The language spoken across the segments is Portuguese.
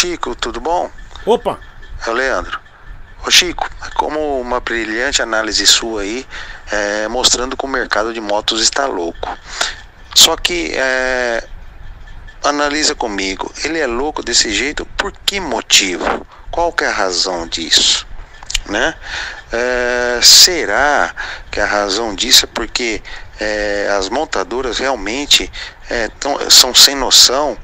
Chico, tudo bom? Opa! É o Leandro. Ô Chico, como uma brilhante análise sua aí, é, mostrando que o mercado de motos está louco. Só que é, analisa comigo, ele é louco desse jeito, por que motivo? Qual que é a razão disso? Né? É, será que a razão disso é porque é, as montadoras realmente é, tão, são sem noção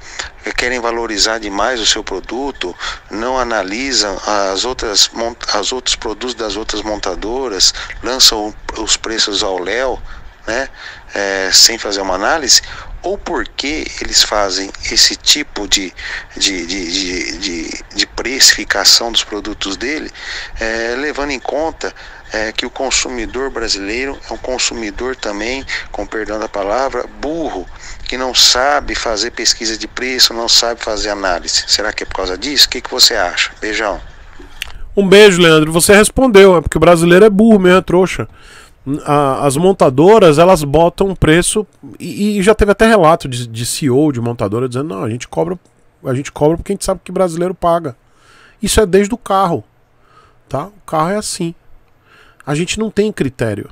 querem valorizar demais o seu produto, não analisam as outras as outros produtos das outras montadoras, lançam os preços ao léu, né, é, sem fazer uma análise, ou porque eles fazem esse tipo de, de, de, de, de precificação dos produtos dele, é, levando em conta é, que o consumidor brasileiro é um consumidor também, com perdão da palavra, burro, que não sabe fazer pesquisa de preço, não sabe fazer análise. Será que é por causa disso? O que, que você acha? Beijão. Um beijo, Leandro. Você respondeu, é porque o brasileiro é burro mesmo, é trouxa. as montadoras, elas botam preço, e, e já teve até relato de, de CEO, de montadora, dizendo, não, a gente cobra, a gente cobra porque a gente sabe que brasileiro paga. Isso é desde o carro, tá? O carro é assim. A gente não tem critério.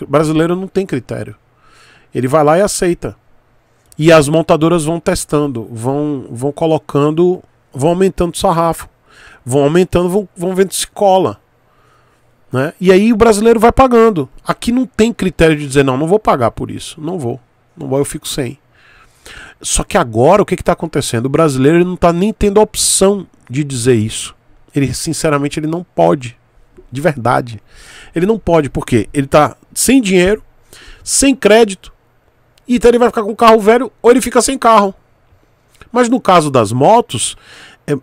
O brasileiro não tem critério. Ele vai lá e aceita. E as montadoras vão testando, vão, vão colocando, vão aumentando o sarrafo. Vão aumentando, vão, vão vendo se cola. Né? E aí o brasileiro vai pagando. Aqui não tem critério de dizer, não, não vou pagar por isso. Não vou. Não vou, eu fico sem. Só que agora o que está acontecendo? O brasileiro não está nem tendo a opção de dizer isso. Ele, sinceramente, ele não pode de verdade. Ele não pode, porque ele tá sem dinheiro, sem crédito, e então ele vai ficar com o carro velho ou ele fica sem carro. Mas no caso das motos, é,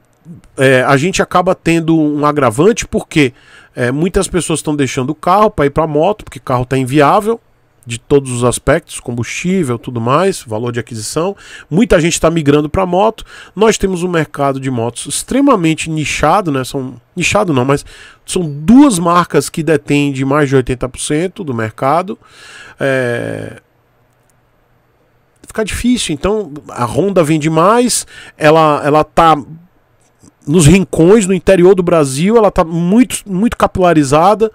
é, a gente acaba tendo um agravante porque é, muitas pessoas estão deixando o carro para ir para moto, porque carro está inviável de todos os aspectos, combustível, tudo mais, valor de aquisição. Muita gente está migrando para moto. Nós temos um mercado de motos extremamente nichado, né? São nichado não, mas são duas marcas que detêm de mais de 80% do mercado. É... Fica difícil. Então, a Honda vende mais, ela ela tá nos rincões, no interior do Brasil, ela está muito, muito capilarizada.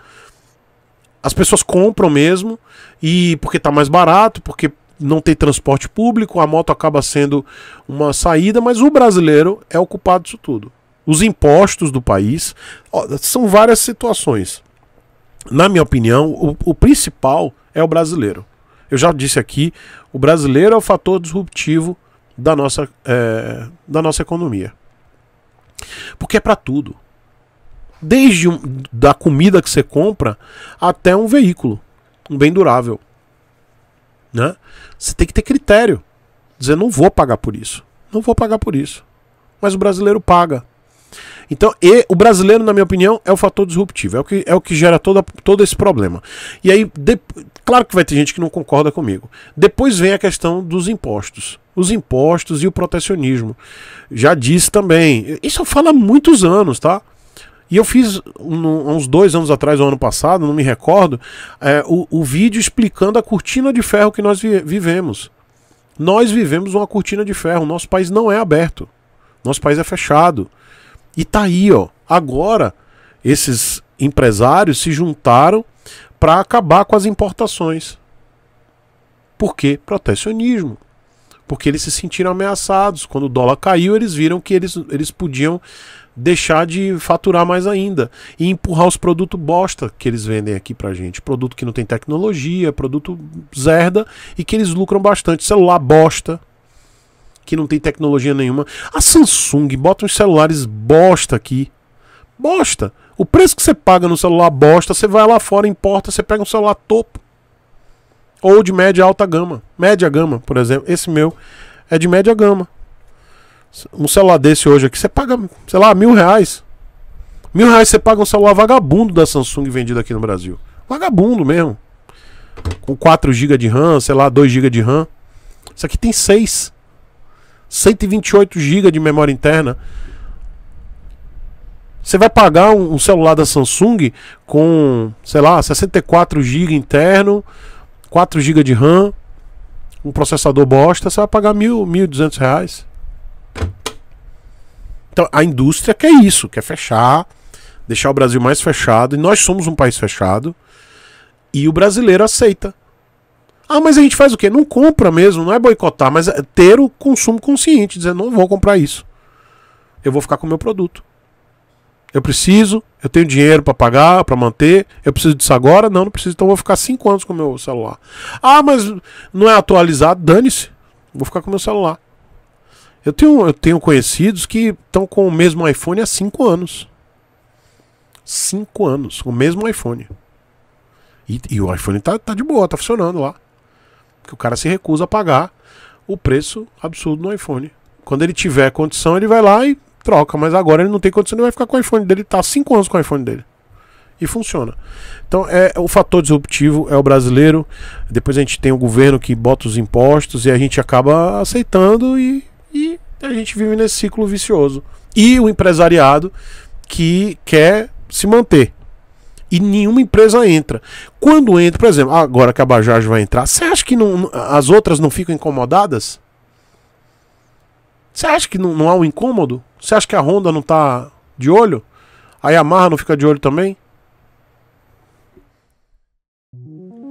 As pessoas compram mesmo, e porque está mais barato, porque não tem transporte público, a moto acaba sendo uma saída, mas o brasileiro é o culpado disso tudo. Os impostos do país ó, são várias situações. Na minha opinião, o, o principal é o brasileiro. Eu já disse aqui, o brasileiro é o fator disruptivo da nossa, é, da nossa economia. Porque é para tudo desde um, da comida que você compra até um veículo, um bem durável. Né? Você tem que ter critério. Dizer, não vou pagar por isso. Não vou pagar por isso. Mas o brasileiro paga. Então, e, o brasileiro, na minha opinião, é o fator disruptivo. É o que, é o que gera todo esse problema. E aí, de, claro que vai ter gente que não concorda comigo. Depois vem a questão dos impostos. Os impostos e o protecionismo. Já disse também. Isso eu falo há muitos anos, tá? E eu fiz, uns dois anos atrás, ou ano passado, não me recordo, é, o, o, vídeo explicando a cortina de ferro que nós vi vivemos. Nós vivemos uma cortina de ferro. Nosso país não é aberto. Nosso país é fechado. E tá aí, ó. Agora, esses empresários se juntaram para acabar com as importações. Por quê? Protecionismo porque eles se sentiram ameaçados. Quando o dólar caiu, eles viram que eles, eles podiam deixar de faturar mais ainda e empurrar os produtos bosta que eles vendem aqui pra gente. Produto que não tem tecnologia, produto zerda e que eles lucram bastante. Celular bosta, que não tem tecnologia nenhuma. A Samsung bota uns celulares bosta aqui. Bosta. O preço que você paga no celular bosta, você vai lá fora, importa, você pega um celular topo. Ou de média alta gama. Média gama, por exemplo. Esse meu é de média gama. Um celular desse hoje aqui, você paga, sei lá, mil reais. Mil reais você paga um celular vagabundo da Samsung vendido aqui no Brasil. Vagabundo mesmo. Com 4 GB de RAM, sei lá, 2 GB de RAM. Isso aqui tem 6. 128 GB de memória interna. Você vai pagar um, celular da Samsung com, sei lá, 64 GB interno, 4 GB de RAM, um processador bosta, você vai pagar mil, mil duzentos reais. Então a indústria quer isso, quer fechar, deixar o Brasil mais fechado. E nós somos um país fechado. E o brasileiro aceita. Ah, mas a gente faz o quê? Não compra mesmo, não é boicotar, mas é ter o consumo consciente, dizer não vou comprar isso. Eu vou ficar com o meu produto. Eu preciso, eu tenho dinheiro para pagar, para manter, eu preciso disso agora? Não, não preciso, então vou ficar 5 anos com o meu celular. Ah, mas não é atualizado? Dane-se, vou ficar com o meu celular. Eu tenho, eu tenho conhecidos que estão com o mesmo iPhone há 5 anos. 5 anos, o mesmo iPhone. E, e o iPhone tá, tá de boa, tá funcionando lá. Porque o cara se recusa a pagar o preço absurdo no iPhone. Quando ele tiver condição, ele vai lá e troca, mas agora ele não tem condição, ele vai ficar com o iPhone dele, tá 5 anos com o iPhone dele. E funciona. Então é o fator disruptivo é o brasileiro. Depois a gente tem o governo que bota os impostos e a gente acaba aceitando e, e a gente vive nesse ciclo vicioso. E o empresariado que quer se manter. E nenhuma empresa entra. Quando entra, por exemplo, agora que a Bajaj vai entrar, você acha que não, as outras não ficam incomodadas? Você acha que não, não há um incômodo? Você acha que a Honda não tá de olho? A Yamaha não fica de olho também?